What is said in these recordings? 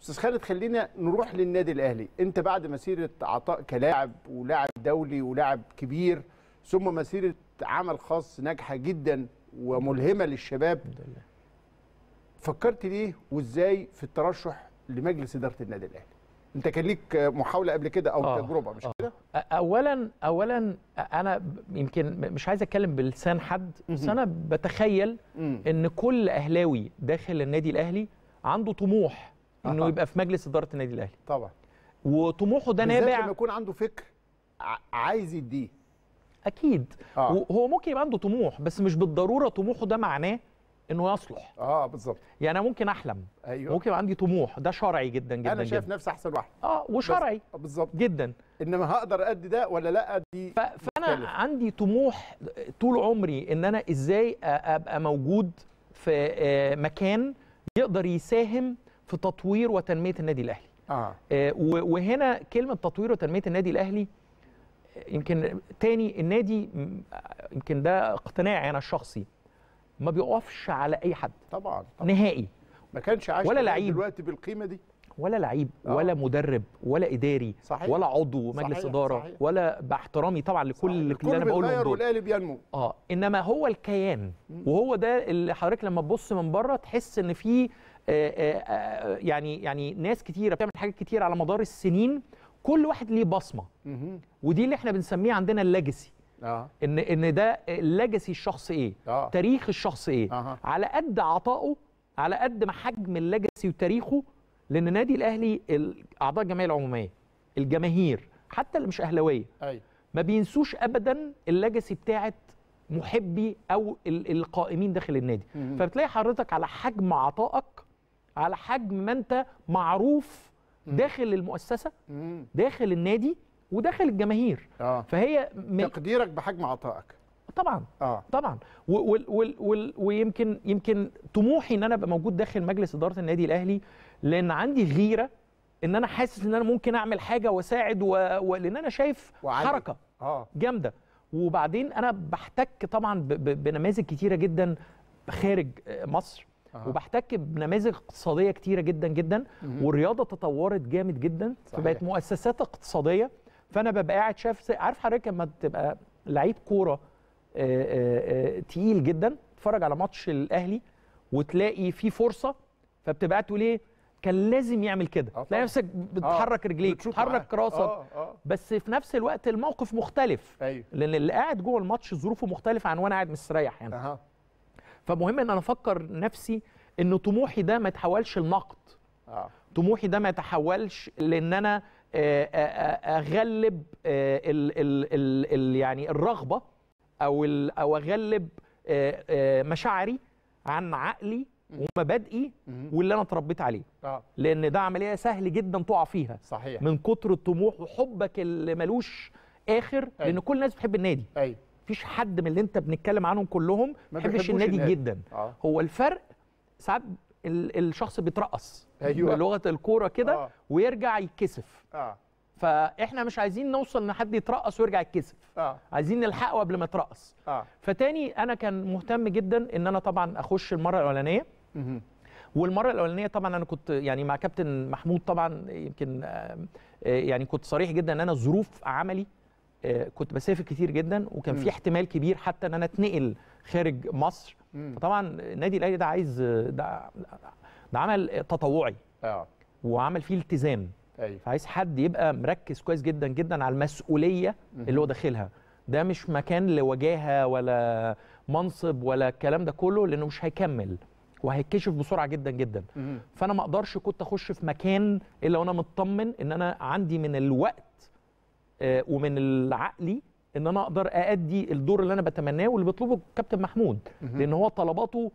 استاذ خالد خلينا نروح للنادي الاهلي انت بعد مسيره عطاء كلاعب ولاعب دولي ولاعب كبير ثم مسيره عمل خاص ناجحه جدا وملهمه للشباب فكرت ليه وازاي في الترشح لمجلس اداره النادي الاهلي انت كان ليك محاوله قبل كده او آه. تجربه مش آه كده اولا اولا انا يمكن مش عايز اتكلم بلسان حد بس انا بتخيل ان كل اهلاوي داخل النادي الاهلي عنده طموح انه يبقى في مجلس اداره النادي الاهلي طبعا وطموحه ده نابع لما يكون عنده فكر عايز يديه اكيد آه. هو ممكن يبقى عنده طموح بس مش بالضروره طموحه ده معناه انه يصلح اه بالظبط يعني انا ممكن احلم أيوة. ممكن يبقى عندي طموح ده شرعي جدا جدا انا شايف جداً. نفسي احسن واحد اه وشرعي بالظبط جدا انما هقدر ادي ده ولا لا ادي ف... فانا مختلف. عندي طموح طول عمري ان انا ازاي ابقى موجود في آه، مكان يقدر يساهم في تطوير وتنميه النادي الاهلي آه. آه وهنا كلمه تطوير وتنميه النادي الاهلي آه، يمكن تاني النادي آه، يمكن ده اقتناعي انا الشخصي ما بيقفش على اي حد طبعا, طبعا. نهائي ما كانش عايش ولا لعيب دلوقتي بالقيمه دي ولا لعيب آه. ولا مدرب ولا اداري صحيح. ولا عضو مجلس صحيح. اداره صحيح. ولا باحترامي طبعا لكل اللي, اللي انا بقوله دول والاهلي بينمو اه انما هو الكيان وهو ده اللي حضرتك لما تبص من بره تحس ان في آه، آه، آه، يعني يعني ناس كتيره بتعمل حاجات كتير على مدار السنين كل واحد ليه بصمه ودي اللي احنا بنسميه عندنا الليجسي آه. ان ان ده الليجسي الشخص ايه آه. تاريخ الشخص ايه آه. على قد عطائه على قد ما حجم الليجسي وتاريخه لان النادي الاهلي اعضاء الجمعيه العموميه الجماهير حتى اللي مش اهلاويه أيوة. ما بينسوش ابدا الليجسي بتاعه محبي او القائمين داخل النادي مم. فبتلاقي حضرتك على حجم عطائك على حجم ما انت معروف داخل المؤسسه داخل النادي وداخل الجماهير آه. فهي من تقديرك بحجم عطائك طبعا آه. طبعا و و و و ويمكن يمكن طموحي ان انا ابقى موجود داخل مجلس اداره النادي الاهلي لان عندي غيره ان انا حاسس ان انا ممكن اعمل حاجه واساعد و... لان انا شايف وعلي. حركه آه. جامده وبعدين انا بحتك طبعا ب... ب... بنماذج كتيره جدا خارج مصر أه. وبحتك بنماذج اقتصاديه كتيره جدا جدا مم. والرياضه تطورت جامد جدا فبقت مؤسسات اقتصاديه فانا ببقى قاعد شايف عارف حضرتك لما تبقى لعيب كوره آه، آه، آه، تقيل جدا تتفرج على ماتش الاهلي وتلاقي في فرصه فبتبقى تقول ايه كان لازم يعمل كده آه تلاقي نفسك بتحرك آه رجليك بتحرك راسك آه آه بس في نفس الوقت الموقف مختلف أيوه. لان اللي قاعد جوه الماتش ظروفه مختلفه عن وانا قاعد مستريح يعني آه. فمهم ان انا افكر نفسي ان طموحي ده ما يتحولش لنقد آه. طموحي ده ما يتحولش لان انا آه، آه، آه، اغلب ال ال ال الـ يعني الرغبه او او اغلب مشاعري عن عقلي ومبادئي واللي انا اتربيت عليه آه. لان ده عمليه سهل جدا تقع فيها صحيح من كتر الطموح وحبك اللي ملوش اخر أي. لان كل الناس بتحب النادي أي. مفيش حد من اللي انت بنتكلم عنهم كلهم ما بيحبش النادي, النادي جدا آه. هو الفرق ساعات الشخص بيترقص أيوة. بلغه الكوره كده آه. ويرجع يتكسف آه. فاحنا مش عايزين نوصل ان حد يترقص ويرجع يتكسف آه. عايزين نلحقه قبل ما يترقص آه. فتاني انا كان مهتم جدا ان انا طبعا اخش المره الاولانيه والمره الاولانيه طبعا انا كنت يعني مع كابتن محمود طبعا يمكن آه، يعني كنت صريح جدا ان انا ظروف عملي آه، كنت بسافر كتير جدا وكان في احتمال كبير حتى ان انا اتنقل خارج مصر فطبعا النادي الاهلي ده عايز ده, ده عمل تطوعي اه وعمل فيه التزام أيوة. فعايز حد يبقى مركز كويس جدا جدا على المسؤوليه اللي هو داخلها ده مش مكان لوجاهه ولا منصب ولا الكلام ده كله لانه مش هيكمل وهيتكشف بسرعه جدا جدا فانا ما اقدرش كنت اخش في مكان الا وانا مطمن ان انا عندي من الوقت آه، ومن العقلي ان انا اقدر اادي الدور اللي انا بتمناه واللي بيطلبه الكابتن محمود لان هو طلباته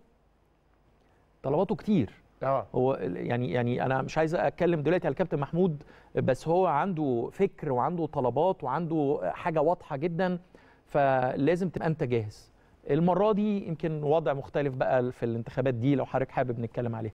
طلباته كتير آه. هو يعني يعني انا مش عايز اتكلم دلوقتي على الكابتن محمود بس هو عنده فكر وعنده طلبات وعنده حاجه واضحه جدا فلازم تبقى انت جاهز المره دي يمكن وضع مختلف بقى في الانتخابات دي لو حضرتك حابب نتكلم عليها